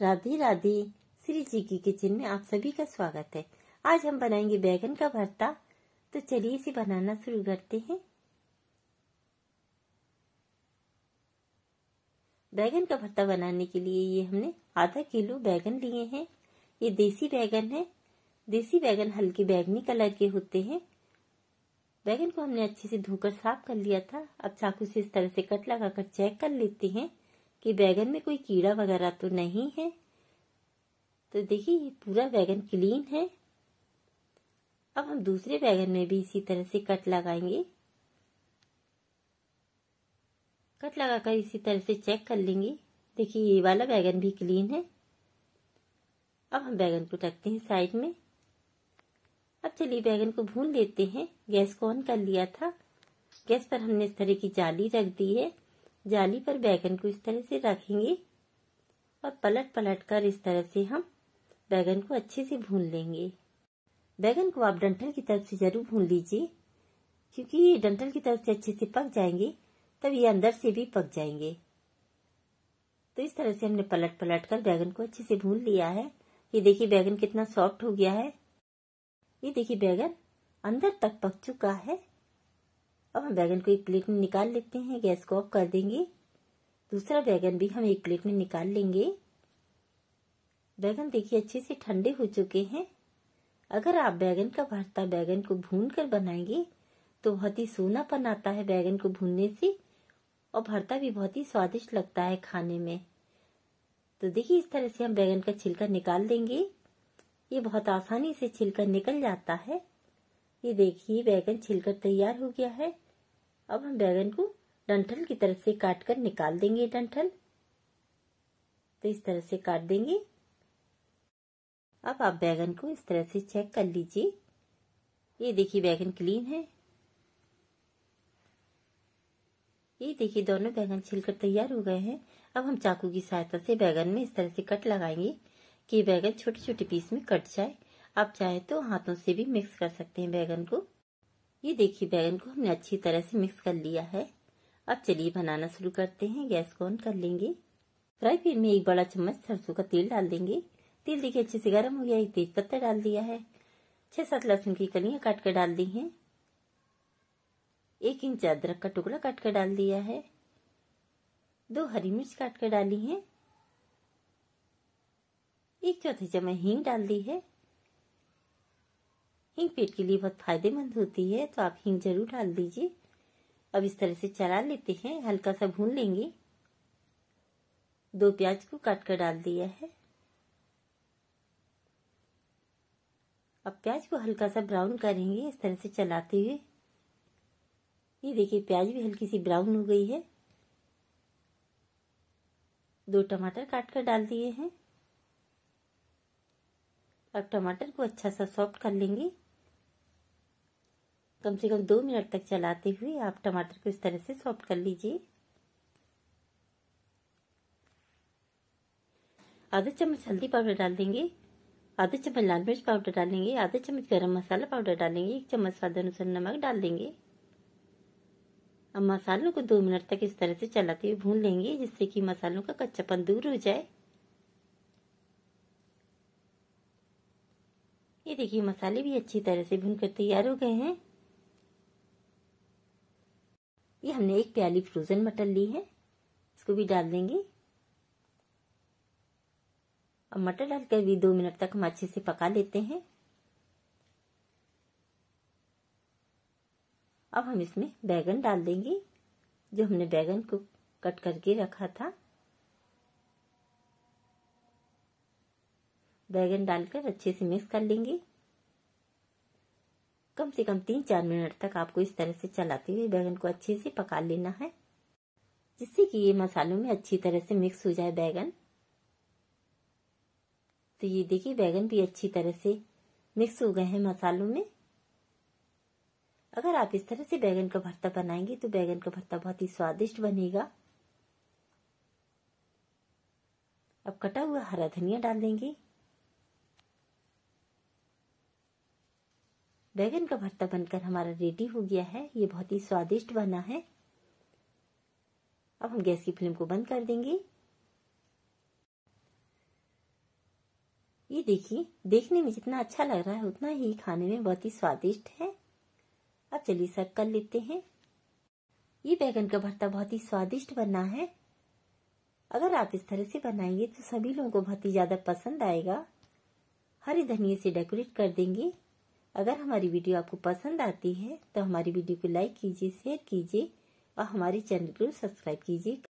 राधे राधे श्री जी की किचन में आप सभी का स्वागत है आज हम बनाएंगे बैगन का भरता तो चलिए इसे बनाना शुरू करते हैं बैगन का भरता बनाने के लिए ये हमने आधा किलो बैगन लिए हैं ये देसी बैगन है देसी बैगन हल्के बैगनी कलर के होते हैं बैगन को हमने अच्छे से धोकर साफ कर लिया था अब चाकू से इस तरह से कट लगाकर चेक कर लेते हैं कि बैगन में कोई कीड़ा वगैरह तो नहीं है तो देखिए ये पूरा बैगन क्लीन है अब हम दूसरे बैगन में भी इसी तरह से कट लगाएंगे कट लगाकर इसी तरह से चेक कर लेंगे देखिए ये वाला बैगन भी क्लीन है अब हम बैगन को रखते हैं साइड में अब चलिए बैगन को भून लेते हैं गैस को ऑन कर लिया था गैस पर हमने इस तरह की जाली रख दी है जाली पर बैगन को इस तरह से रखेंगे और पलट पलट कर इस तरह से हम बैगन को अच्छे से भून लेंगे बैगन को आप डंठल की तरफ से जरूर भून लीजिए क्योंकि ये डंठल की तरफ से अच्छे से पक जाएंगे तब ये अंदर से भी पक जाएंगे तो इस तरह से हमने पलट पलट कर बैगन को अच्छे से भून लिया है ये देखिए बैगन कितना सॉफ्ट हो गया है ये देखिए बैगन अंदर तक पक चुका है अब हम बैगन को एक प्लेट में निकाल लेते हैं गैस को ऑफ कर देंगे दूसरा बैगन भी हम एक प्लेट में निकाल लेंगे बैगन देखिए अच्छे से ठंडे हो चुके हैं अगर आप बैगन का भरता बैगन को भून कर बनाएंगे तो बहुत ही सोनापन आता है बैगन को भूनने से और भरता भी बहुत ही स्वादिष्ट लगता है खाने में तो देखिए इस तरह से हम बैगन का छिलका निकाल देंगे ये बहुत आसानी से छिलका निकल जाता है ये देखिए बैगन छिलकर तैयार हो गया है अब हम बैगन को डंठल की तरफ से काट कर निकाल देंगे डंठल तो इस तरह से काट देंगे अब आप बैगन को इस तरह से चेक कर लीजिए ये देखिए बैगन क्लीन है ये देखिए दोनों बैगन छिलकर तैयार हो गए हैं अब हम चाकू की सहायता से बैगन में इस तरह से कट लगाएंगे कि बैगन छोटे छोटे पीस में कट जाए आप चाहे तो हाथों से भी मिक्स कर सकते हैं बैगन को ये देखिए बैंगन को हमने अच्छी तरह से मिक्स कर लिया है अब चलिए बनाना शुरू करते हैं गैस को ऑन कर लेंगे फ्राई पैन में एक बड़ा चम्मच सरसों का तेल डाल देंगे तेल देखिए अच्छे से गर्म हो गया एक तेज पत्ता डाल दिया है छह सात लहसुन की कलियां काट कर डाल दी हैं एक इंच अदरक का टुकड़ा काट कर डाल दिया है दो हरी मिर्च काट कर डाली है एक चौथी चम्मच हींग डाल दी है हींग पेट के लिए बहुत फायदेमंद होती है तो आप हींग जरूर डाल दीजिए अब इस तरह से चला लेते हैं हल्का सा भून लेंगे दो प्याज को काट कर डाल दिया है अब प्याज को हल्का सा ब्राउन करेंगे इस तरह से चलाते हुए ये देखिए प्याज भी हल्की सी ब्राउन हो गई है दो टमाटर काट कर डाल दिए हैं अब टमाटर को अच्छा सा सॉफ्ट कर लेंगे कम से कम दो मिनट तक चलाते हुए आप टमाटर को इस तरह से सॉफ्ट कर लीजिए आधा चम्मच हल्दी पाउडर डाल देंगे आधा चम्मच लाल मिर्च पाउडर डालेंगे आधा चम्मच गरम मसाला पाउडर डालेंगे एक चम्मच स्वाद अनुसार नमक डाल देंगे अब मसालों को दो मिनट तक इस तरह से चलाते हुए भून लेंगे जिससे कि मसालों का कच्चापन दूर हो जाए ये देखिए मसाले भी अच्छी तरह से भून कर तैयार हो गए हैं ये हमने एक प्याली फ्रोजन मटर ली है इसको भी डाल देंगे और मटर डालकर भी दो मिनट तक हम अच्छे से पका लेते हैं अब हम इसमें बैगन डाल देंगे जो हमने बैगन को कट करके रखा था बैगन डालकर अच्छे से मिक्स कर लेंगे कम से कम तीन चार मिनट तक आपको इस तरह से चलाते हुए बैगन को अच्छे से पका लेना है जिससे कि ये मसालों में अच्छी तरह से मिक्स हो जाए बैगन तो ये देखिए बैगन भी अच्छी तरह से मिक्स हो गए हैं मसालों में अगर आप इस तरह से बैगन का भरता बनाएंगे तो बैगन का भरता बहुत ही स्वादिष्ट बनेगा अब कटा हुआ हरा धनिया डाल देंगे बैगन का भरता बनकर हमारा रेडी हो गया है ये बहुत ही स्वादिष्ट बना है अब हम गैस की फ्लेम को बंद कर देंगे ये देखिए देखने में जितना अच्छा लग रहा है उतना ही खाने में बहुत ही स्वादिष्ट है अब चलिए सर्व कर लेते हैं ये बैगन का भरता बहुत ही स्वादिष्ट बना है अगर आप इस तरह से बनाएंगे तो सभी लोगों को बहुत ही ज़्यादा पसंद आएगा हरे धनिया से डेकोरेट कर देंगे अगर हमारी वीडियो आपको पसंद आती है तो हमारी वीडियो को लाइक कीजिए शेयर कीजिए और हमारे चैनल को सब्सक्राइब कीजिए